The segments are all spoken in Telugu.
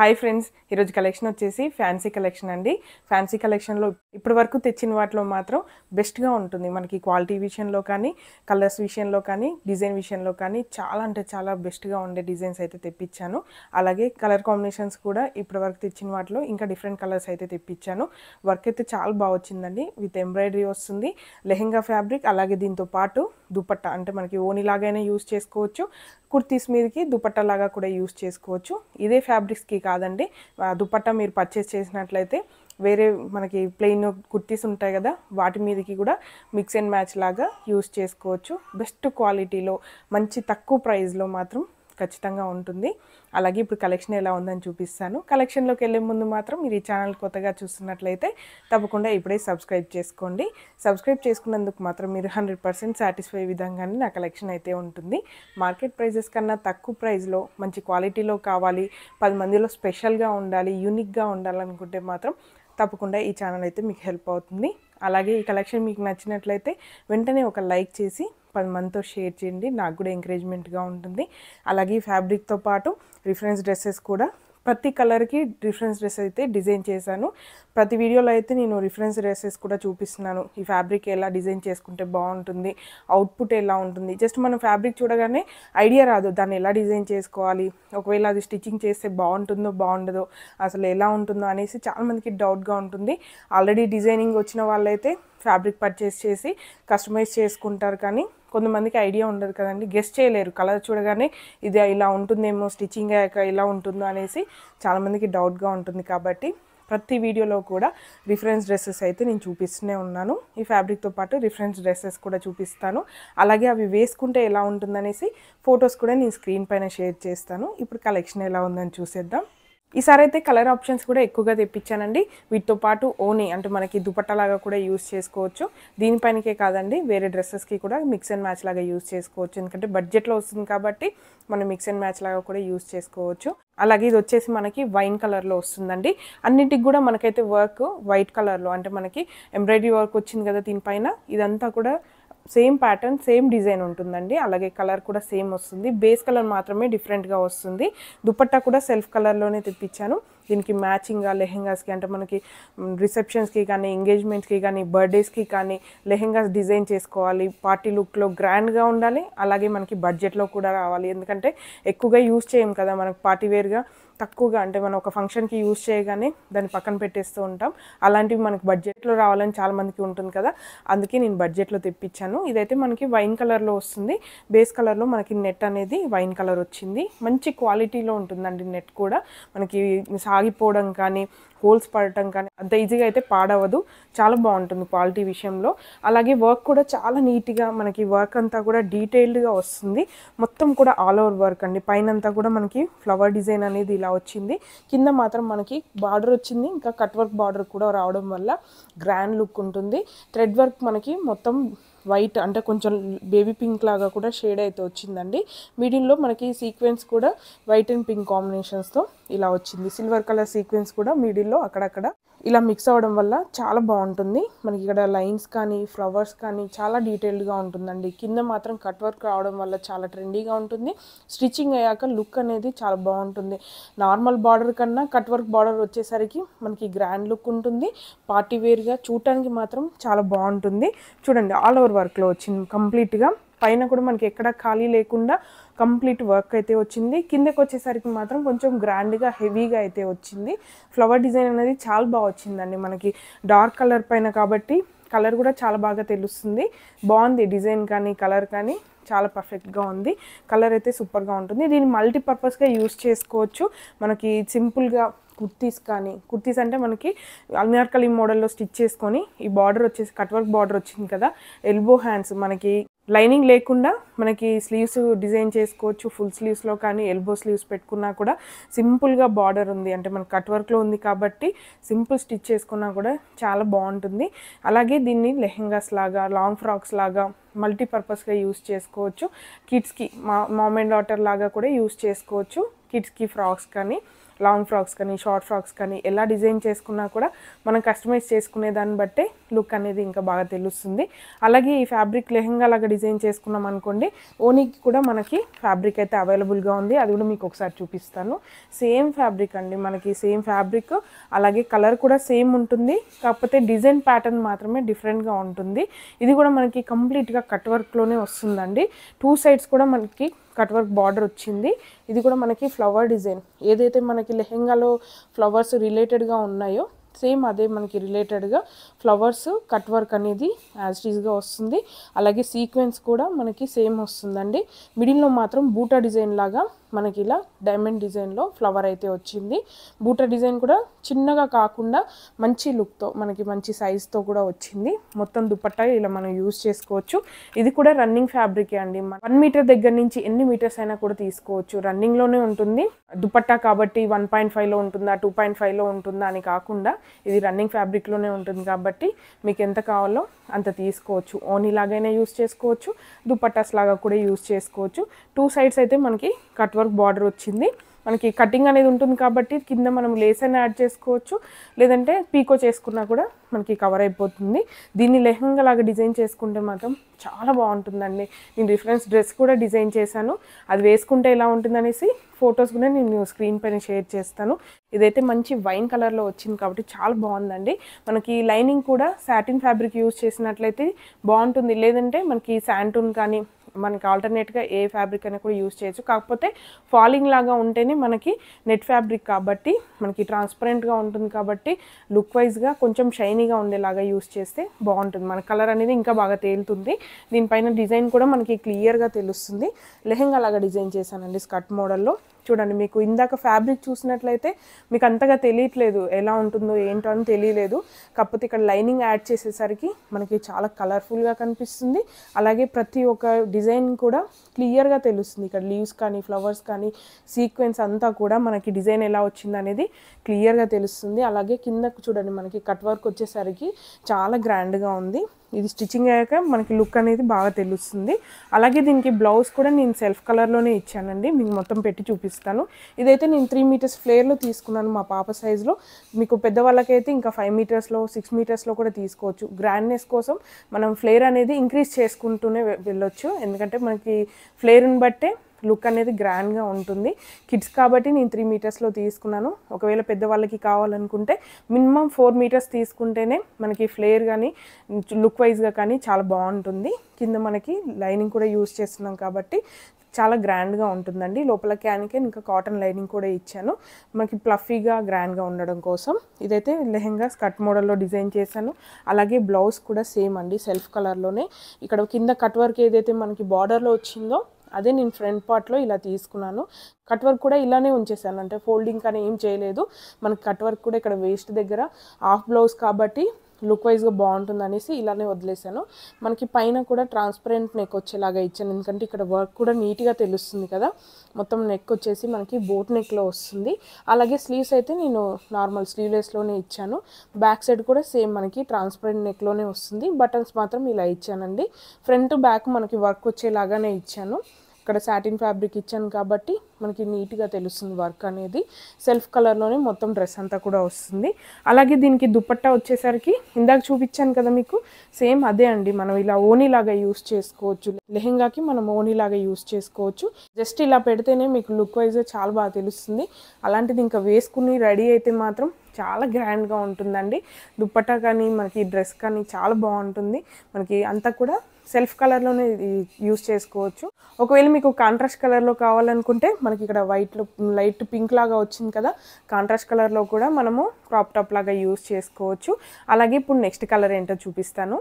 హాయ్ ఫ్రెండ్స్ ఈరోజు కలెక్షన్ వచ్చేసి ఫ్యాన్సీ కలెక్షన్ అండి ఫ్యాన్సీ కలెక్షన్లో ఇప్పటి వరకు తెచ్చిన వాటిలో మాత్రం బెస్ట్గా ఉంటుంది మనకి క్వాలిటీ విషయంలో కానీ కలర్స్ విషయంలో కానీ డిజైన్ విషయంలో కానీ చాలా అంటే చాలా బెస్ట్గా ఉండే డిజైన్స్ అయితే తెప్పించాను అలాగే కలర్ కాంబినేషన్స్ కూడా ఇప్పటి వరకు తెచ్చిన వాటిలో ఇంకా డిఫరెంట్ కలర్స్ అయితే తెప్పించాను వర్క్ అయితే చాలా బాగా వచ్చిందండి విత్ ఎంబ్రాయిడరీ వస్తుంది లెహెంగా ఫ్యాబ్రిక్ అలాగే దీంతో పాటు దుపట్టా అంటే మనకి ఓని లాగైనా యూస్ చేసుకోవచ్చు కుర్తీస్ మీదకి దుపట్టా లాగా కూడా యూస్ చేసుకోవచ్చు ఇదే ఫ్యాబ్రిక్స్కి కాదండి దుప్పట్టా మీరు పర్చేస్ చేసినట్లయితే వేరే మనకి ప్లెయిన్ కుర్తీస్ ఉంటాయి కదా వాటి మీదకి కూడా మిక్స్ అండ్ మ్యాచ్ లాగా యూస్ చేసుకోవచ్చు బెస్ట్ క్వాలిటీలో మంచి తక్కువ ప్రైస్లో మాత్రం ఖచ్చితంగా ఉంటుంది అలాగే ఇప్పుడు కలెక్షన్ ఎలా ఉందని చూపిస్తాను కలెక్షన్లోకి వెళ్ళే ముందు మాత్రం మీరు ఈ ఛానల్ కొత్తగా చూస్తున్నట్లయితే తప్పకుండా ఇప్పుడే సబ్స్క్రైబ్ చేసుకోండి సబ్స్క్రైబ్ చేసుకున్నందుకు మాత్రం మీరు హండ్రెడ్ పర్సెంట్ సాటిస్ఫై విధంగానే నా కలెక్షన్ అయితే ఉంటుంది మార్కెట్ ప్రైజెస్ కన్నా తక్కువ ప్రైస్లో మంచి క్వాలిటీలో కావాలి పది మందిలో స్పెషల్గా ఉండాలి యూనిక్గా ఉండాలనుకుంటే మాత్రం తప్పకుండా ఈ ఛానల్ అయితే మీకు హెల్ప్ అవుతుంది అలాగే ఈ కలెక్షన్ మీకు నచ్చినట్లయితే వెంటనే ఒక లైక్ చేసి పది మందితో షేర్ చేయండి నాకు కూడా ఎంకరేజ్మెంట్గా ఉంటుంది అలాగే ఫ్యాబ్రిక్తో పాటు రిఫరెన్స్ డ్రెస్సెస్ కూడా ప్రతి కలర్కి రిఫరెన్స్ డ్రెస్ అయితే డిజైన్ చేశాను ప్రతి వీడియోలో అయితే నేను రిఫరెన్స్ డ్రెస్సెస్ కూడా చూపిస్తున్నాను ఈ ఫ్యాబ్రిక్ ఎలా డిజైన్ చేసుకుంటే బాగుంటుంది అవుట్పుట్ ఎలా ఉంటుంది జస్ట్ మనం ఫ్యాబ్రిక్ చూడగానే ఐడియా రాదు దాన్ని ఎలా డిజైన్ చేసుకోవాలి ఒకవేళ అది స్టిచ్చింగ్ చేస్తే బాగుంటుందో బాగుండదో అసలు ఎలా ఉంటుందో అనేసి చాలామందికి డౌట్గా ఉంటుంది ఆల్రెడీ డిజైనింగ్ వచ్చిన వాళ్ళైతే ఫ్యాబ్రిక్ పర్చేస్ చేసి కస్టమైజ్ చేసుకుంటారు కానీ కొంతమందికి ఐడియా ఉండదు కదండి గెస్ట్ చేయలేరు కలర్ చూడగానే ఇది ఇలా ఉంటుందేమో స్టిచ్చింగ్ అయ్యాక ఇలా ఉంటుందో అనేసి చాలామందికి డౌట్గా ఉంటుంది కాబట్టి ప్రతి వీడియోలో కూడా రిఫరెన్స్ డ్రెస్సెస్ అయితే నేను చూపిస్తూనే ఉన్నాను ఈ ఫ్యాబ్రిక్తో పాటు రిఫరెన్స్ డ్రెస్సెస్ కూడా చూపిస్తాను అలాగే అవి వేసుకుంటే ఎలా ఉంటుందనేసి ఫొటోస్ కూడా నేను స్క్రీన్ పైన షేర్ చేస్తాను ఇప్పుడు కలెక్షన్ ఎలా ఉందని చూసేద్దాం ఈసారి అయితే కలర్ ఆప్షన్స్ కూడా ఎక్కువగా తెప్పించానండి వీటితో పాటు ఓనీ అంటే మనకి దుపట్టలాగా కూడా యూస్ చేసుకోవచ్చు దీనిపైనకే కాదండి వేరే డ్రెస్సెస్కి కూడా మిక్స్ అండ్ మ్యాచ్ లాగా యూస్ చేసుకోవచ్చు ఎందుకంటే బడ్జెట్లో వస్తుంది కాబట్టి మనం మిక్స్ అండ్ మ్యాచ్ లాగా కూడా యూస్ చేసుకోవచ్చు అలాగే ఇది వచ్చేసి మనకి వైన్ కలర్లో వస్తుందండి అన్నిటికి కూడా మనకైతే వర్క్ వైట్ కలర్లో అంటే మనకి ఎంబ్రాయిడరీ వర్క్ వచ్చింది కదా దీనిపైన ఇదంతా కూడా సేమ్ ప్యాటర్న్ సేమ్ డిజైన్ ఉంటుందండి అలాగే కలర్ కూడా సేమ్ వస్తుంది బేస్ కలర్ మాత్రమే డిఫరెంట్గా వస్తుంది దుపట్టా కూడా సెల్ఫ్ కలర్లోనే తెప్పించాను దీనికి మ్యాచింగ్గా లెహెంగాస్కి అంటే మనకి రిసెప్షన్స్కి కానీ ఎంగేజ్మెంట్స్కి కానీ బర్త్డేస్కి కానీ లెహెంగాస్ డిజైన్ చేసుకోవాలి పార్టీ లుక్లో గ్రాండ్గా ఉండాలి అలాగే మనకి బడ్జెట్లో కూడా రావాలి ఎందుకంటే ఎక్కువగా యూస్ చేయం కదా మనకు పార్టీవేర్గా తక్కువగా అంటే మనం ఒక ఫంక్షన్కి యూజ్ చేయగానే దాన్ని పక్కన పెట్టేస్తూ ఉంటాం అలాంటివి మనకి బడ్జెట్లో రావాలని చాలామందికి ఉంటుంది కదా అందుకే నేను బడ్జెట్లో తెప్పించాను ఇదైతే మనకి వైన్ కలర్లో వస్తుంది బేస్ కలర్లో మనకి నెట్ అనేది వైన్ కలర్ వచ్చింది మంచి క్వాలిటీలో ఉంటుందండి నెట్ కూడా మనకి సాగిపోవడం కానీ హోల్స్ పడటం కానీ అంత ఈజీగా అయితే పాడవదు చాలా బాగుంటుంది క్వాలిటీ విషయంలో అలాగే వర్క్ కూడా చాలా నీట్గా మనకి వర్క్ అంతా కూడా డీటెయిల్డ్గా వస్తుంది మొత్తం కూడా ఆల్ ఓవర్ వర్క్ అండి పైన అంతా కూడా మనకి ఫ్లవర్ డిజైన్ అనేది ఇలా వచ్చింది కింద మాత్రం మనకి బార్డర్ వచ్చింది ఇంకా కట్ వర్క్ బార్డర్ కూడా రావడం వల్ల గ్రాండ్ లుక్ ఉంటుంది థ్రెడ్ వర్క్ మనకి మొత్తం వైట్ అంటే కొంచెం బేబీ పింక్ లాగా కూడా షేడ్ అయితే వచ్చిందండి మిడిల్లో మనకి సీక్వెన్స్ కూడా వైట్ అండ్ పింక్ కాంబినేషన్స్తో ఇలా వచ్చింది సిల్వర్ కలర్ సీక్వెన్స్ కూడా మిడిల్లో అక్కడక్కడ ఇలా మిక్స్ అవ్వడం వల్ల చాలా బాగుంటుంది మనకి ఇక్కడ లైన్స్ కానీ ఫ్లవర్స్ కానీ చాలా డీటెయిల్డ్గా ఉంటుందండి కింద మాత్రం కట్ వర్క్ రావడం వల్ల చాలా ట్రెండీగా ఉంటుంది స్టిచ్చింగ్ అయ్యాక లుక్ అనేది చాలా బాగుంటుంది నార్మల్ బార్డర్ కన్నా కట్ వర్క్ బార్డర్ వచ్చేసరికి మనకి గ్రాండ్ లుక్ ఉంటుంది పార్టీ వేర్గా చూడటానికి మాత్రం చాలా బాగుంటుంది చూడండి ఆల్ ఓవర్ వర్క్లో వచ్చింది కంప్లీట్గా పైన కూడా మనకి ఎక్కడ ఖాళీ లేకుండా కంప్లీట్ వర్క్ అయితే వచ్చింది కిందకి వచ్చేసరికి మాత్రం కొంచెం గ్రాండ్గా హెవీగా అయితే వచ్చింది ఫ్లవర్ డిజైన్ అనేది చాలా బాగా వచ్చిందండి మనకి డార్క్ కలర్ పైన కాబట్టి కలర్ కూడా చాలా బాగా తెలుస్తుంది బాగుంది డిజైన్ కానీ కలర్ కానీ చాలా పర్ఫెక్ట్గా ఉంది కలర్ అయితే సూపర్గా ఉంటుంది దీన్ని మల్టీపర్పస్గా యూస్ చేసుకోవచ్చు మనకి సింపుల్గా కుర్తీస్ కానీ కుర్తీస్ అంటే మనకి అల్నార్కలి మోడల్లో స్టిచ్ చేసుకొని ఈ బార్డర్ వచ్చేసి కట్వర్క్ బార్డర్ వచ్చింది కదా ఎల్బో హ్యాండ్స్ మనకి లైనింగ్ లేకుండా మనకి స్లీవ్స్ డిజైన్ చేసుకోవచ్చు ఫుల్ స్లీవ్స్లో కానీ ఎల్బో స్లీవ్స్ పెట్టుకున్నా కూడా సింపుల్గా బార్డర్ ఉంది అంటే మన కట్ వర్క్లో ఉంది కాబట్టి సింపుల్ స్టిచ్ చేసుకున్నా కూడా చాలా బాగుంటుంది అలాగే దీన్ని లెహెంగాస్ లాగా లాంగ్ ఫ్రాక్స్ లాగా మల్టీపర్పస్గా యూస్ చేసుకోవచ్చు కిడ్స్కి మా మామ్ అండ్ వాటర్ లాగా కూడా యూస్ చేసుకోవచ్చు కిడ్స్కి ఫ్రాక్స్ కానీ లాంగ్ ఫ్రాక్స్ కానీ షార్ట్ ఫ్రాక్స్ కానీ ఎలా డిజైన్ చేసుకున్నా కూడా మనం కస్టమైజ్ చేసుకునే దాన్ని బట్టే లుక్ అనేది ఇంకా బాగా తెలుస్తుంది అలాగే ఈ ఫ్యాబ్రిక్ లెహంగా లాగా డిజైన్ చేసుకున్నాం అనుకోండి ఓనీకి కూడా మనకి ఫ్యాబ్రిక్ అయితే అవైలబుల్గా ఉంది అది కూడా మీకు ఒకసారి చూపిస్తాను సేమ్ ఫ్యాబ్రిక్ అండి మనకి సేమ్ ఫ్యాబ్రిక్ అలాగే కలర్ కూడా సేమ్ ఉంటుంది కాకపోతే డిజైన్ ప్యాటర్న్ మాత్రమే డిఫరెంట్గా ఉంటుంది ఇది కూడా మనకి కంప్లీట్గా కట్ వర్క్లోనే వస్తుందండి టూ సైడ్స్ కూడా మనకి కట్ వర్క్ బార్డర్ వచ్చింది ఇది కూడా మనకి ఫ్లవర్ డిజైన్ ఏదైతే మనకి లెహెంగాలో ఫ్లవర్స్ రిలేటెడ్గా ఉన్నాయో సేమ్ అదే మనకి రిలేటెడ్గా ఫ్లవర్స్ కట్ వర్క్ అనేది యాజ్ టీజ్గా వస్తుంది అలాగే సీక్వెన్స్ కూడా మనకి సేమ్ వస్తుందండి మిడిల్లో మాత్రం బూటా డిజైన్ లాగా మనకి ఇలా డైమండ్ డిజైన్లో ఫ్లవర్ అయితే వచ్చింది బూట డిజైన్ కూడా చిన్నగా కాకుండా మంచి లుక్తో మనకి మంచి సైజ్తో కూడా వచ్చింది మొత్తం దుపట్టా ఇలా మనం యూజ్ చేసుకోవచ్చు ఇది కూడా రన్నింగ్ ఫ్యాబ్రికే అండి వన్ మీటర్ దగ్గర నుంచి ఎన్ని మీటర్స్ అయినా కూడా తీసుకోవచ్చు రన్నింగ్లోనే ఉంటుంది దుపట్టా కాబట్టి వన్ పాయింట్ ఫైవ్లో ఉంటుందా టూ పాయింట్ ఫైవ్లో ఉంటుందా అని కాకుండా ఇది రన్నింగ్ ఫ్యాబ్రిక్లోనే ఉంటుంది కాబట్టి మీకు ఎంత కావాలో అంత తీసుకోవచ్చు ఓనీ లాగైనా యూజ్ చేసుకోవచ్చు దుపట్టాస్ లాగా కూడా యూజ్ చేసుకోవచ్చు టూ సైడ్స్ అయితే మనకి కట్ వర్క్ బార్డర్ వచ్చింది మనకి కటింగ్ అనేది ఉంటుంది కాబట్టి కింద మనం లేస్ అని యాడ్ చేసుకోవచ్చు లేదంటే పీకో చేసుకున్నా కూడా మనకి కవర్ అయిపోతుంది దీన్ని లెహంగా లాగా డిజైన్ చేసుకుంటే మాత్రం చాలా బాగుంటుందండి నేను రిఫరెన్స్ డ్రెస్ కూడా డిజైన్ చేశాను అది వేసుకుంటే ఎలా ఉంటుందనేసి ఫొటోస్ కూడా నేను స్క్రీన్ పైన షేర్ చేస్తాను ఇదైతే మంచి వైన్ కలర్లో వచ్చింది కాబట్టి చాలా బాగుందండి మనకి లైనింగ్ కూడా సాటిన్ ఫ్యాబ్రిక్ యూజ్ చేసినట్లయితే బాగుంటుంది లేదంటే మనకి శాంటూన్ కానీ మనకి ఆల్టర్నేట్గా ఏ ఫ్యాబ్రిక్ అయినా కూడా యూస్ చేయొచ్చు కాకపోతే ఫాలింగ్ లాగా ఉంటేనే మనకి నెట్ ఫ్యాబ్రిక్ కాబట్టి మనకి ట్రాన్స్పరెంట్గా ఉంటుంది కాబట్టి లుక్ వైజ్గా కొంచెం షైనీగా ఉండేలాగా యూస్ చేస్తే బాగుంటుంది మన కలర్ అనేది ఇంకా బాగా తేలుతుంది దీనిపైన డిజైన్ కూడా మనకి క్లియర్గా తెలుస్తుంది లెహెంగా లాగా డిజైన్ చేశానండి స్కర్ట్ మోడల్లో చూడండి మీకు ఇందాక ఫ్యాబ్రిక్ చూసినట్లయితే మీకు అంతగా తెలియట్లేదు ఎలా ఉంటుందో ఏంటో అని తెలియలేదు కాకపోతే ఇక్కడ లైనింగ్ యాడ్ చేసేసరికి మనకి చాలా కలర్ఫుల్గా కనిపిస్తుంది అలాగే ప్రతి ఒక్క డిజైన్ కూడా క్లియర్గా తెలుస్తుంది ఇక్కడ లీవ్స్ కానీ ఫ్లవర్స్ కానీ సీక్వెన్స్ అంతా కూడా మనకి డిజైన్ ఎలా వచ్చింది అనేది క్లియర్గా తెలుస్తుంది అలాగే కిందకు చూడండి మనకి కట్ వర్క్ వచ్చేసరికి చాలా గ్రాండ్గా ఉంది ఇది స్టిచ్చింగ్ అయ్యాక మనకి లుక్ అనేది బాగా తెలుస్తుంది అలాగే దీనికి బ్లౌజ్ కూడా నేను సెల్ఫ్ కలర్లోనే ఇచ్చానండి మీకు మొత్తం పెట్టి చూపిస్తాను ఇదైతే నేను త్రీ మీటర్స్ ఫ్లేర్లో తీసుకున్నాను మా పాప సైజులో మీకు పెద్దవాళ్ళకైతే ఇంకా ఫైవ్ మీటర్స్లో సిక్స్ మీటర్స్లో కూడా తీసుకోవచ్చు గ్రాండ్నెస్ కోసం మనం ఫ్లేర్ అనేది ఇంక్రీజ్ చేసుకుంటూనే వెళ్ళొచ్చు ఎందుకంటే మనకి ఫ్లేర్ని బట్టే లుక్ అనేది గ్రాండ్గా ఉంటుంది కిడ్స్ కాబట్టి నేను త్రీ మీటర్స్లో తీసుకున్నాను ఒకవేళ పెద్దవాళ్ళకి కావాలనుకుంటే మినిమం ఫోర్ మీటర్స్ తీసుకుంటేనే మనకి ఫ్లేయర్ కానీ లుక్ వైజ్గా కానీ చాలా బాగుంటుంది కింద మనకి లైనింగ్ కూడా యూస్ చేస్తున్నాం కాబట్టి చాలా గ్రాండ్గా ఉంటుందండి లోపల క్యాన్కే ఇంకా కాటన్ లైనింగ్ కూడా ఇచ్చాను మనకి ప్లఫీగా గ్రాండ్గా ఉండడం కోసం ఇదైతే లెహెంగా కట్ మోడల్లో డిజైన్ చేశాను అలాగే బ్లౌజ్ కూడా సేమ్ అండి సెల్ఫ్ కలర్లోనే ఇక్కడ కింద కట్ వర్క్ ఏదైతే మనకి బార్డర్లో వచ్చిందో అదే నేను ఫ్రంట్ పార్ట్లో ఇలా తీసుకున్నాను కట్ వర్క్ కూడా ఇలానే ఉంచేసాను అంటే ఫోల్డింగ్ కానీ ఏం చేయలేదు మనకి కట్ వర్క్ కూడా ఇక్కడ వేస్ట్ దగ్గర హాఫ్ బ్లౌజ్ కాబట్టి లుక్ వైజ్గా బాగుంటుంది అనేసి ఇలానే వదిలేసాను మనకి పైన కూడా ట్రాన్స్పరెంట్ నెక్ వచ్చేలాగా ఇచ్చాను ఎందుకంటే ఇక్కడ వర్క్ కూడా నీట్గా తెలుస్తుంది కదా మొత్తం నెక్ వచ్చేసి మనకి బోట్ నెక్లో వస్తుంది అలాగే స్లీవ్స్ అయితే నేను నార్మల్ స్లీవ్లెస్లోనే ఇచ్చాను బ్యాక్ సైడ్ కూడా సేమ్ మనకి ట్రాన్స్పరెంట్ నెక్లోనే వస్తుంది బటన్స్ మాత్రం ఇలా ఇచ్చానండి ఫ్రంట్ బ్యాక్ మనకి వర్క్ వచ్చేలాగానే ఇచ్చాను ఇక్కడ సాటిన్ ఫ్యాబ్రిక్ ఇచ్చాను కాబట్టి మనకి నీట్గా తెలుస్తుంది వర్క్ అనేది సెల్ఫ్ కలర్లోనే మొత్తం డ్రెస్ అంతా కూడా వస్తుంది అలాగే దీనికి దుపట్టా వచ్చేసరికి ఇందాక చూపించాను కదా మీకు సేమ్ అదే అండి మనం ఇలా ఓనీలాగా యూస్ చేసుకోవచ్చు లెహెంగాకి మనం ఓనీలాగా యూస్ చేసుకోవచ్చు జస్ట్ ఇలా పెడితేనే మీకు లుక్ వైజ్ చాలా బాగా తెలుస్తుంది అలాంటిది ఇంకా వేసుకుని రెడీ అయితే మాత్రం చాలా గ్రాండ్గా ఉంటుందండి దుప్పటా కానీ మనకి డ్రెస్ కానీ చాలా బాగుంటుంది మనకి అంతా కూడా సెల్ఫ్ కలర్లోనే యూస్ చేసుకోవచ్చు ఒకవేళ మీకు కాంట్రాస్ట్ కలర్లో కావాలనుకుంటే మనకి ఇక్కడ వైట్ లైట్ పింక్ లాగా వచ్చింది కదా కాంట్రాస్ట్ కలర్లో కూడా మనము క్రాప్ టాప్ లాగా యూస్ చేసుకోవచ్చు అలాగే ఇప్పుడు నెక్స్ట్ కలర్ ఏంటో చూపిస్తాను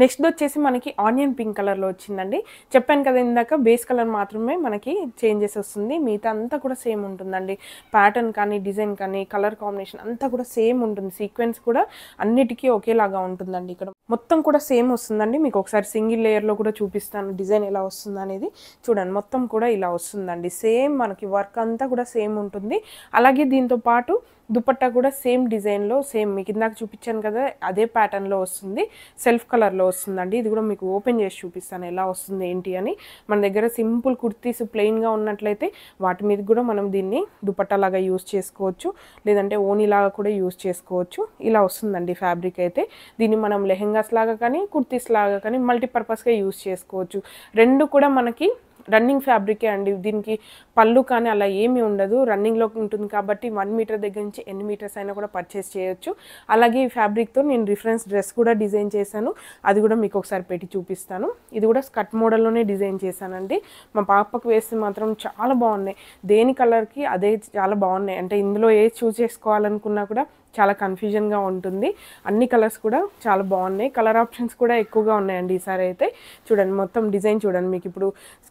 నెక్స్ట్ వచ్చేసి మనకి ఆనియన్ పింక్ కలర్లో వచ్చిందండి చెప్పాను కదా ఇందాక బేస్ కలర్ మాత్రమే మనకి చేంజెస్ వస్తుంది మిగతా అంతా కూడా సేమ్ ఉంటుందండి ప్యాటర్న్ కానీ డిజైన్ కానీ కలర్ కాంబినేషన్ అంతా కూడా సేమ్ ఉంటుంది సీక్వెన్స్ కూడా అన్నిటికీ ఒకేలాగా ఉంటుందండి ఇక్కడ మొత్తం కూడా సేమ్ వస్తుందండి మీకు ఒకసారి సింగిల్ లేయర్లో కూడా చూపిస్తాను డిజైన్ ఎలా వస్తుంది అనేది చూడండి మొత్తం కూడా ఇలా వస్తుందండి సేమ్ మనకి వర్క్ అంతా కూడా సేమ్ ఉంటుంది అలాగే దీంతో పాటు దుపట్టా కూడా సేమ్ డిజైన్లో సేమ్ మీకు ఇందాక చూపించాను కదా అదే ప్యాటర్న్లో వస్తుంది సెల్ఫ్ కలర్లో వస్తుందండి ఇది కూడా మీకు ఓపెన్ చేసి చూపిస్తాను ఎలా వస్తుంది ఏంటి అని మన దగ్గర సింపుల్ కుర్తీస్ ప్లెయిన్గా ఉన్నట్లయితే వాటి మీద కూడా మనం దీన్ని దుపట్టా లాగా యూస్ చేసుకోవచ్చు లేదంటే ఓనీ లాగా కూడా యూస్ చేసుకోవచ్చు ఇలా వస్తుందండి ఫ్యాబ్రిక్ అయితే దీన్ని మనం లెహెంగాస్ లాగా కానీ కుర్తీస్ లాగా కానీ మల్టీపర్పస్గా యూస్ చేసుకోవచ్చు రెండు కూడా మనకి రన్నింగ్ ఫ్యాబ్రికే అండి దీనికి పళ్ళు కానీ అలా ఏమీ ఉండదు రన్నింగ్లో ఉంటుంది కాబట్టి వన్ మీటర్ దగ్గర నుంచి ఎన్ని మీటర్స్ అయినా కూడా పర్చేస్ చేయొచ్చు అలాగే ఈ ఫ్యాబ్రిక్తో నేను రిఫరెన్స్ డ్రెస్ కూడా డిజైన్ చేశాను అది కూడా మీకు ఒకసారి పెట్టి చూపిస్తాను ఇది కూడా స్కట్ మోడల్లోనే డిజైన్ చేశానండి మా పాపకు వేస్తే మాత్రం చాలా బాగున్నాయి దేని కలర్కి అదే చాలా బాగున్నాయి అంటే ఇందులో ఏ చూస్ చేసుకోవాలనుకున్నా కూడా చాలా కన్ఫ్యూజన్గా ఉంటుంది అన్ని కలర్స్ కూడా చాలా బాగున్నాయి కలర్ ఆప్షన్స్ కూడా ఎక్కువగా ఉన్నాయండి ఈసారి అయితే చూడండి మొత్తం డిజైన్ చూడండి మీకు ఇప్పుడు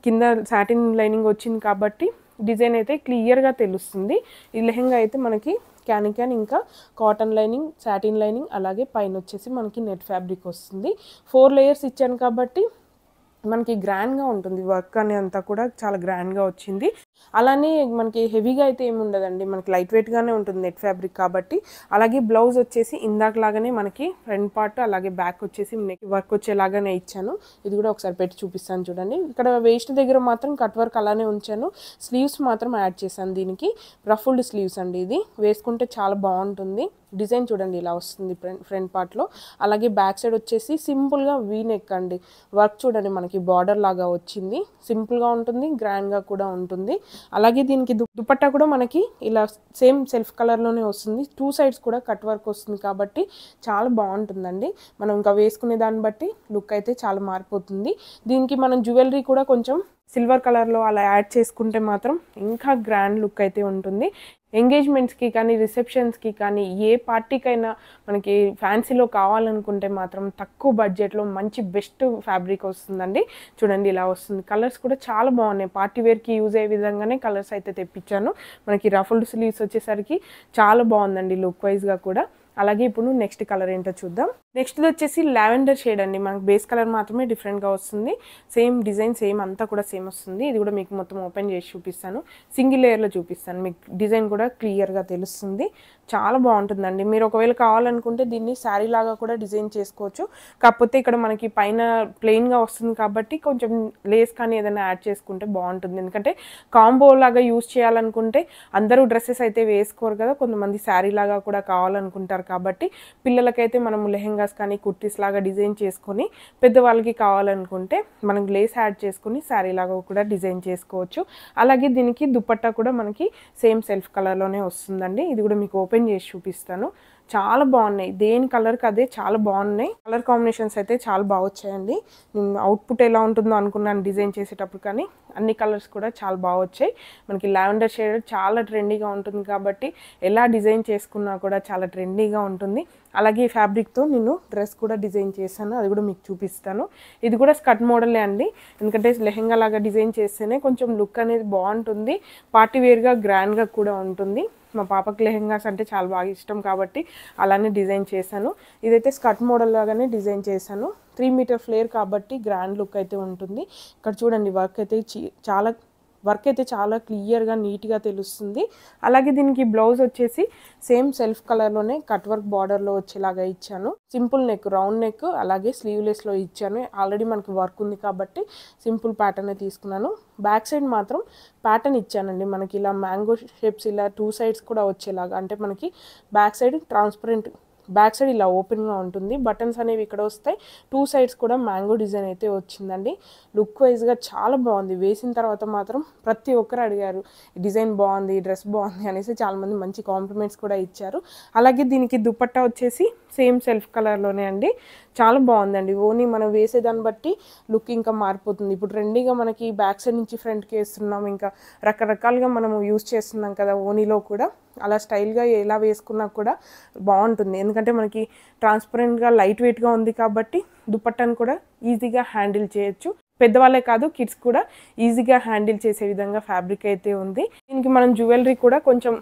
కింద శాటిన్ లైనింగ్ వచ్చింది కాబట్టి డిజైన్ అయితే క్లియర్గా తెలుస్తుంది ఈ లెహంగా అయితే మనకి క్యాన్ క్యాన్ ఇంకా కాటన్ లైనింగ్ శాటిన్ లైనింగ్ అలాగే పైన వచ్చేసి మనకి నెట్ ఫ్యాబ్రిక్ వస్తుంది ఫోర్ లేయర్స్ ఇచ్చాను కాబట్టి మనకి గ్రాండ్గా ఉంటుంది వర్క్ అనే అంతా కూడా చాలా గ్రాండ్గా వచ్చింది అలానే మనకి హెవీగా అయితే ఏమి ఉండదండి మనకి లైట్ వెయిట్గానే ఉంటుంది నెట్ ఫ్యాబ్రిక్ కాబట్టి అలాగే బ్లౌజ్ వచ్చేసి ఇందాకలాగానే మనకి ఫ్రంట్ పార్ట్ అలాగే బ్యాక్ వచ్చేసి నెక్ వర్క్ వచ్చేలాగానే ఇచ్చాను ఇది కూడా ఒకసారి పెట్టి చూపిస్తాను చూడండి ఇక్కడ వేస్ట్ దగ్గర మాత్రం కట్ వర్క్ అలానే ఉంచాను స్లీవ్స్ మాత్రం యాడ్ చేశాను దీనికి రఫుల్డ్ స్లీవ్స్ అండి ఇది వేసుకుంటే చాలా బాగుంటుంది డిజైన్ చూడండి ఇలా వస్తుంది ఫ్రంట్ ఫ్రంట్ పార్ట్లో అలాగే బ్యాక్ సైడ్ వచ్చేసి సింపుల్గా వీ నెక్ అండి వర్క్ చూడండి మనకి మనకి బార్డర్ లాగా వచ్చింది సింపుల్గా ఉంటుంది గ్రాండ్గా కూడా ఉంటుంది అలాగే దీనికి దుపట్టా కూడా మనకి ఇలా సేమ్ సెల్ఫ్ కలర్లోనే వస్తుంది టూ సైడ్స్ కూడా కట్ వర్క్ వస్తుంది కాబట్టి చాలా బాగుంటుందండి మనం ఇంకా వేసుకునే దాన్ని బట్టి లుక్ అయితే చాలా మారిపోతుంది దీనికి మనం జ్యువెలరీ కూడా కొంచెం సిల్వర్ కలర్లో అలా యాడ్ చేసుకుంటే మాత్రం ఇంకా గ్రాండ్ లుక్ అయితే ఉంటుంది ఎంగేజ్మెంట్స్కి కానీ రిసెప్షన్స్కి కానీ ఏ పార్టీకైనా మనకి ఫ్యాన్సీలో కావాలనుకుంటే మాత్రం తక్కువ బడ్జెట్లో మంచి బెస్ట్ ఫ్యాబ్రిక్ వస్తుందండి చూడండి ఇలా వస్తుంది కలర్స్ కూడా చాలా బాగున్నాయి పార్టీ వేర్కి యూజ్ అయ్యే విధంగానే కలర్స్ అయితే తెప్పించాను మనకి రఫుల్డ్ స్లీవ్స్ వచ్చేసరికి చాలా బాగుందండి లుక్ వైజ్గా కూడా అలాగే ఇప్పుడు నెక్స్ట్ కలర్ ఏంటో చూద్దాం నెక్స్ట్ వచ్చేసి లావెండర్ షేడ్ అండి మనకు బేస్ కలర్ మాత్రమే డిఫరెంట్గా వస్తుంది సేమ్ డిజైన్ సేమ్ అంతా కూడా సేమ్ వస్తుంది ఇది కూడా మీకు మొత్తం ఓపెన్ చేసి చూపిస్తాను సింగిల్ లేయర్లో చూపిస్తాను మీకు డిజైన్ కూడా క్లియర్గా తెలుస్తుంది చాలా బాగుంటుందండి మీరు ఒకవేళ కావాలనుకుంటే దీన్ని శారీ లాగా కూడా డిజైన్ చేసుకోవచ్చు కాకపోతే ఇక్కడ మనకి పైన ప్లెయిన్గా వస్తుంది కాబట్టి కొంచెం లేస్ కానీ ఏదైనా యాడ్ చేసుకుంటే బాగుంటుంది ఎందుకంటే కాంబో లాగా యూస్ చేయాలనుకుంటే అందరూ డ్రెస్సెస్ అయితే వేసుకోరు కదా కొంతమంది శారీ లాగా కూడా కావాలనుకుంటారు కాబట్టి పిల్లలకైతే మనం లెహెంగాస్ కానీ కుర్తీస్ లాగా డిజైన్ చేసుకొని పెద్దవాళ్ళకి కావాలనుకుంటే మనం లేస్ యాడ్ చేసుకుని శారీ లాగా కూడా డిజైన్ చేసుకోవచ్చు అలాగే దీనికి దుపట్టా కూడా మనకి సేమ్ సెల్ఫ్ కలర్లోనే వస్తుందండి ఇది కూడా మీకు ఓపెన్ ఓపెన్ చేసి చూపిస్తాను చాలా బాగున్నాయి దేని కలర్కి అదే చాలా బాగున్నాయి కలర్ కాంబినేషన్స్ అయితే చాలా బాగా వచ్చాయండి నేను అవుట్పుట్ ఎలా ఉంటుందో అనుకున్నాను డిజైన్ చేసేటప్పుడు కానీ అన్ని కలర్స్ కూడా చాలా బాగా వచ్చాయి మనకి లావెండర్ షేడ్ చాలా ట్రెండీగా ఉంటుంది కాబట్టి ఎలా డిజైన్ చేసుకున్నా కూడా చాలా ట్రెండీగా ఉంటుంది అలాగే ఈ ఫ్యాబ్రిక్తో నేను డ్రెస్ కూడా డిజైన్ చేశాను అది కూడా మీకు చూపిస్తాను ఇది కూడా స్కర్ట్ మోడలే అండి ఎందుకంటే లెహెంగా లాగా డిజైన్ చేస్తేనే కొంచెం లుక్ అనేది బాగుంటుంది పార్టీవేర్గా గ్రాండ్గా కూడా ఉంటుంది మా పాపకి లెహెంగాస్ అంటే చాలా బాగా ఇష్టం కాబట్టి అలానే డిజైన్ చేశాను ఇదైతే స్కర్ట్ మోడల్ లాగానే డిజైన్ చేశాను త్రీ మీటర్ ఫ్లేర్ కాబట్టి గ్రాండ్ లుక్ అయితే ఉంటుంది ఇక్కడ చూడండి వర్క్ అయితే చాలా వర్క్ అయితే చాలా క్లియర్గా నీట్గా తెలుస్తుంది అలాగే దీనికి బ్లౌజ్ వచ్చేసి సేమ్ సెల్ఫ్ కలర్లోనే కట్ వర్క్ బార్డర్లో వచ్చేలాగా ఇచ్చాను సింపుల్ నెక్ రౌండ్ నెక్ అలాగే స్లీవ్లెస్లో ఇచ్చాను ఆల్రెడీ మనకి వర్క్ ఉంది కాబట్టి సింపుల్ ప్యాటర్నే తీసుకున్నాను బ్యాక్ సైడ్ మాత్రం ప్యాటర్న్ ఇచ్చానండి మనకి ఇలా మ్యాంగో షేప్స్ ఇలా టూ సైడ్స్ కూడా వచ్చేలాగా అంటే మనకి back side transparent back side ఇలా ఓపెన్గా ఉంటుంది బటన్స్ అనేవి ఇక్కడ వస్తాయి టూ సైడ్స్ కూడా మ్యాంగో డిజైన్ అయితే వచ్చిందండి లుక్ వైజ్గా చాలా బాగుంది వేసిన తర్వాత మాత్రం ప్రతి ఒక్కరు అడిగారు డిజైన్ బాగుంది డ్రెస్ బాగుంది అనేసి చాలామంది మంచి కాంప్లిమెంట్స్ కూడా ఇచ్చారు అలాగే దీనికి దుపట్టా వచ్చేసి సేమ్ సెల్ఫ్ కలర్లోనే అండి చాలా బాగుందండి ఓన్లీ మనం వేసే దాన్ని బట్టి లుక్ ఇంకా మారిపోతుంది ఇప్పుడు ట్రెండీగా మనకి బ్యాక్ సైడ్ నుంచి ఫ్రంట్కి వేస్తున్నాం ఇంకా రకరకాలుగా మనం యూస్ చేస్తున్నాం కదా ఓనీలో కూడా అలా స్టైల్గా ఎలా వేసుకున్నా కూడా బాగుంటుంది ఎందుకంటే మనకి ట్రాన్స్పరెంట్గా లైట్ వెయిట్గా ఉంది కాబట్టి దుప్పట్టను కూడా ఈజీగా హ్యాండిల్ చేయొచ్చు పెద్దవాళ్ళే కాదు కిడ్స్ కూడా ఈజీగా హ్యాండిల్ చేసే విధంగా ఫ్యాబ్రిక్ అయితే ఉంది దీనికి మనం జ్యువెలరీ కూడా కొంచెం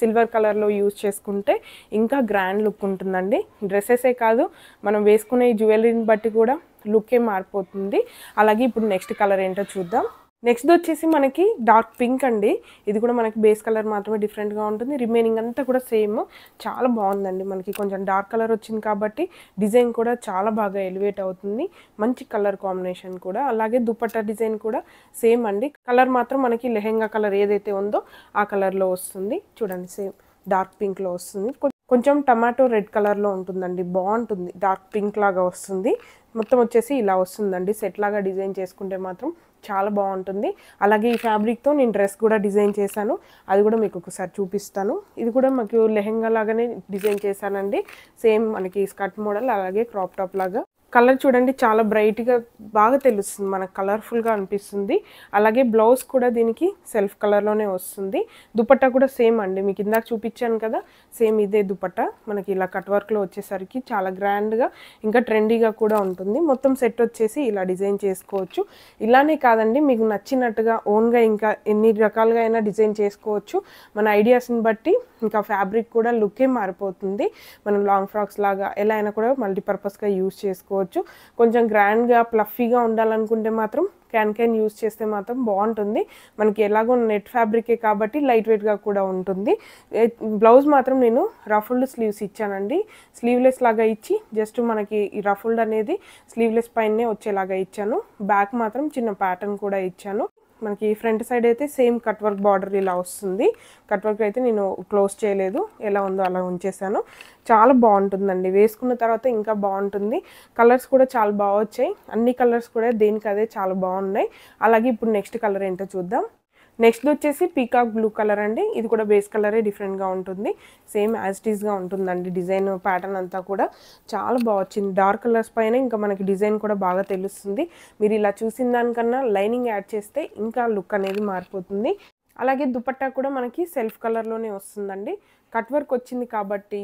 సిల్వర్ కలర్లో యూజ్ చేసుకుంటే ఇంకా గ్రాండ్ లుక్ ఉంటుందండి డ్రెస్సెసే కాదు మనం వేసుకునే జ్యువెలరీని బట్టి కూడా లుక్కే మారిపోతుంది అలాగే ఇప్పుడు నెక్స్ట్ కలర్ ఏంటో చూద్దాం నెక్స్ట్ వచ్చేసి మనకి డార్క్ పింక్ అండి ఇది కూడా మనకి బేస్ కలర్ మాత్రమే డిఫరెంట్గా ఉంటుంది రిమైనింగ్ అంతా కూడా సేమ్ చాలా బాగుందండి మనకి కొంచెం డార్క్ కలర్ వచ్చింది కాబట్టి డిజైన్ కూడా చాలా బాగా ఎలివేట్ అవుతుంది మంచి కలర్ కాంబినేషన్ కూడా అలాగే దుపట్టా డిజైన్ కూడా సేమ్ అండి కలర్ మాత్రం మనకి లెహెంగా కలర్ ఏదైతే ఉందో ఆ కలర్లో వస్తుంది చూడండి సేమ్ డార్క్ పింక్లో వస్తుంది కొంచెం టమాటో రెడ్ కలర్లో ఉంటుందండి బాగుంటుంది డార్క్ పింక్ లాగా వస్తుంది మొత్తం వచ్చేసి ఇలా వస్తుందండి సెట్ లాగా డిజైన్ చేసుకుంటే మాత్రం చాలా బాగుంటుంది అలాగే ఈ ఫ్యాబ్రిక్తో నేను డ్రెస్ కూడా డిజైన్ చేశాను అది కూడా మీకు ఒకసారి చూపిస్తాను ఇది కూడా మాకు లెహెంగా లాగానే డిజైన్ చేశానండి సేమ్ మనకి స్కర్ట్ మోడల్ అలాగే క్రాప్ టాప్ లాగా కలర్ చూడండి చాలా బ్రైట్గా బాగా తెలుస్తుంది మనకు కలర్ఫుల్గా అనిపిస్తుంది అలాగే బ్లౌజ్ కూడా దీనికి సెల్ఫ్ కలర్లోనే వస్తుంది దుపట్టా కూడా సేమ్ అండి మీకు ఇందాక చూపించాను కదా సేమ్ ఇదే దుపట్టా మనకి ఇలా కట్ వర్క్లో వచ్చేసరికి చాలా గ్రాండ్గా ఇంకా ట్రెండీగా కూడా ఉంటుంది మొత్తం సెట్ వచ్చేసి ఇలా డిజైన్ చేసుకోవచ్చు ఇలానే కాదండి మీకు నచ్చినట్టుగా ఓన్గా ఇంకా ఎన్ని రకాలుగా అయినా డిజైన్ చేసుకోవచ్చు మన ఐడియాస్ని బట్టి ఇంకా ఫ్యాబ్రిక్ కూడా లుకే మారిపోతుంది మనం లాంగ్ ఫ్రాక్స్ లాగా ఎలా అయినా కూడా మల్టీపర్పస్గా యూజ్ చేసుకోవచ్చు కొంచెం గ్రాండ్గా ప్లఫీగా ఉండాలనుకుంటే మాత్రం క్యాన్ క్యాన్ యూజ్ చేస్తే మాత్రం బాగుంటుంది మనకి ఎలాగో నెట్ ఫ్యాబ్రికే కాబట్టి లైట్ వెయిట్గా కూడా ఉంటుంది బ్లౌజ్ మాత్రం నేను రఫుల్డ్ స్లీవ్స్ ఇచ్చానండి స్లీవ్లెస్ లాగా ఇచ్చి జస్ట్ మనకి రఫుల్డ్ అనేది స్లీవ్లెస్ పైనే వచ్చేలాగా ఇచ్చాను బ్యాక్ మాత్రం చిన్న ప్యాటర్న్ కూడా ఇచ్చాను మనకి ఫ్రంట్ సైడ్ అయితే సేమ్ కట్ వర్క్ బార్డర్ ఇలా వస్తుంది కట్ వర్క్ అయితే నేను క్లోజ్ చేయలేదు ఎలా ఉందో అలా ఉంచేసాను చాలా బాగుంటుందండి వేసుకున్న తర్వాత ఇంకా బాగుంటుంది కలర్స్ కూడా చాలా బాగా వచ్చాయి అన్ని కలర్స్ కూడా దేనికి అదే చాలా బాగున్నాయి అలాగే ఇప్పుడు నెక్స్ట్ కలర్ ఏంటో చూద్దాం నెక్స్ట్ వచ్చేసి పీకాక్ బ్లూ కలర్ అండి ఇది కూడా బేస్ కలరే డిఫరెంట్గా ఉంటుంది సేమ్ యాజ్టీస్గా ఉంటుందండి డిజైన్ ప్యాటర్న్ అంతా కూడా చాలా బాగా వచ్చింది డార్క్ కలర్స్ పైన ఇంకా మనకి డిజైన్ కూడా బాగా తెలుస్తుంది మీరు ఇలా చూసిన దానికన్నా లైనింగ్ యాడ్ చేస్తే ఇంకా లుక్ అనేది మారిపోతుంది అలాగే దుపట్టా కూడా మనకి సెల్ఫ్ కలర్లోనే వస్తుందండి కట్ వర్క్ వచ్చింది కాబట్టి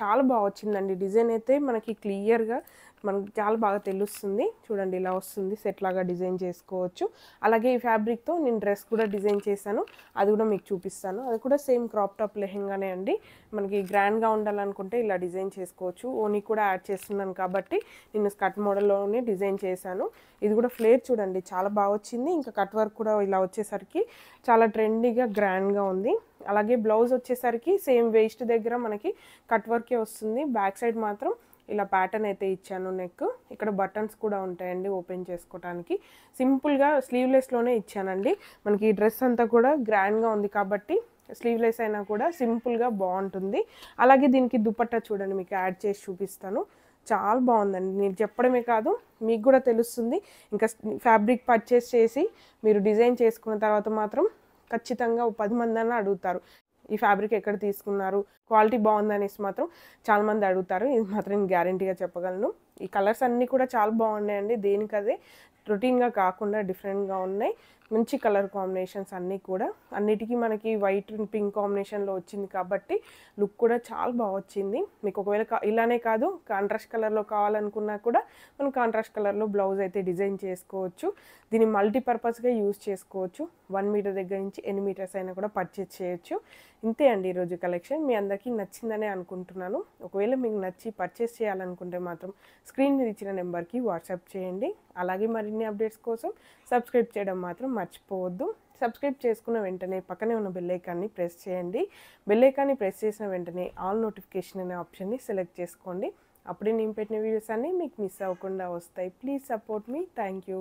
చాలా బాగా వచ్చిందండి డిజైన్ అయితే మనకి క్లియర్గా మనకు చాలా బాగా తెలుస్తుంది చూడండి ఇలా వస్తుంది సెట్ లాగా డిజైన్ చేసుకోవచ్చు అలాగే ఈ ఫ్యాబ్రిక్తో నేను డ్రెస్ కూడా డిజైన్ చేశాను అది కూడా మీకు చూపిస్తాను అది కూడా సేమ్ క్రాప్ టాప్ లెహెంగానే అండి మనకి గ్రాండ్గా ఉండాలనుకుంటే ఇలా డిజైన్ చేసుకోవచ్చు ఓనీ కూడా యాడ్ చేస్తున్నాను కాబట్టి నేను స్కట్ మోడల్లోనే డిజైన్ చేశాను ఇది కూడా ఫ్లేర్ చూడండి చాలా బాగా వచ్చింది ఇంకా కట్ వర్క్ కూడా ఇలా వచ్చేసరికి చాలా ట్రెండీగా గ్రాండ్గా ఉంది అలాగే బ్లౌజ్ వచ్చేసరికి సేమ్ వేస్ట్ దగ్గర మనకి కట్ వర్కే వస్తుంది బ్యాక్ సైడ్ మాత్రం ఇలా ప్యాటర్న్ అయితే ఇచ్చాను నెక్ ఇక్కడ బటన్స్ కూడా ఉంటాయండి ఓపెన్ చేసుకోవడానికి సింపుల్గా స్లీవ్లెస్లోనే ఇచ్చానండి మనకి ఈ డ్రెస్ అంతా కూడా గ్రాండ్గా ఉంది కాబట్టి స్లీవ్లెస్ అయినా కూడా సింపుల్గా బాగుంటుంది అలాగే దీనికి దుపట్టా చూడండి మీకు యాడ్ చేసి చూపిస్తాను చాలా బాగుందండి నేను చెప్పడమే కాదు మీకు కూడా తెలుస్తుంది ఇంకా ఫ్యాబ్రిక్ పర్చేస్ చేసి మీరు డిజైన్ చేసుకున్న తర్వాత మాత్రం ఖచ్చితంగా పది మంది అన్న అడుగుతారు ఈ ఫ్యాబ్రిక్ ఎక్కడ తీసుకున్నారు క్వాలిటీ బాగుందనేసి మాత్రం చాలామంది అడుగుతారు ఇది మాత్రం నేను గ్యారంటీగా చెప్పగలను ఈ కలర్స్ అన్నీ కూడా చాలా బాగున్నాయండి దేనికి అది రొటీన్గా కాకుండా డిఫరెంట్గా ఉన్నాయి మంచి కలర్ కాంబినేషన్స్ అన్నీ కూడా అన్నిటికీ మనకి వైట్ అండ్ పింక్ కాంబినేషన్లో వచ్చింది కాబట్టి లుక్ కూడా చాలా బాగా వచ్చింది మీకు ఒకవేళ ఇలానే కాదు కాంట్రాస్ట్ కలర్లో కావాలనుకున్నా కూడా మనం కాంట్రాస్ట్ కలర్లో బ్లౌజ్ అయితే డిజైన్ చేసుకోవచ్చు దీన్ని మల్టీపర్పస్గా యూజ్ చేసుకోవచ్చు వన్ మీటర్ దగ్గర నుంచి ఎన్ని మీటర్స్ అయినా కూడా పర్చేస్ చేయొచ్చు ఇంతే అండి ఈరోజు కలెక్షన్ మీ అందరికీ నచ్చిందనే అనుకుంటున్నాను ఒకవేళ మీకు నచ్చి పర్చేస్ చేయాలనుకుంటే మాత్రం స్క్రీన్ మీద ఇచ్చిన నెంబర్కి వాట్సాప్ చేయండి అలాగే మరిన్ని అప్డేట్స్ కోసం సబ్స్క్రైబ్ చేయడం మాత్రం మర్చిపోవద్దు సబ్స్క్రైబ్ చేసుకున్న వెంటనే పక్కనే ఉన్న బెల్లైకాన్ని ప్రెస్ చేయండి బెల్లైకాన్ని ప్రెస్ చేసిన వెంటనే ఆల్ నోటిఫికేషన్ అనే ఆప్షన్ని సెలెక్ట్ చేసుకోండి అప్పుడే నేను పెట్టిన వీడియోస్ అన్నీ మీకు మిస్ అవ్వకుండా వస్తాయి ప్లీజ్ సపోర్ట్ మీ థ్యాంక్ యూ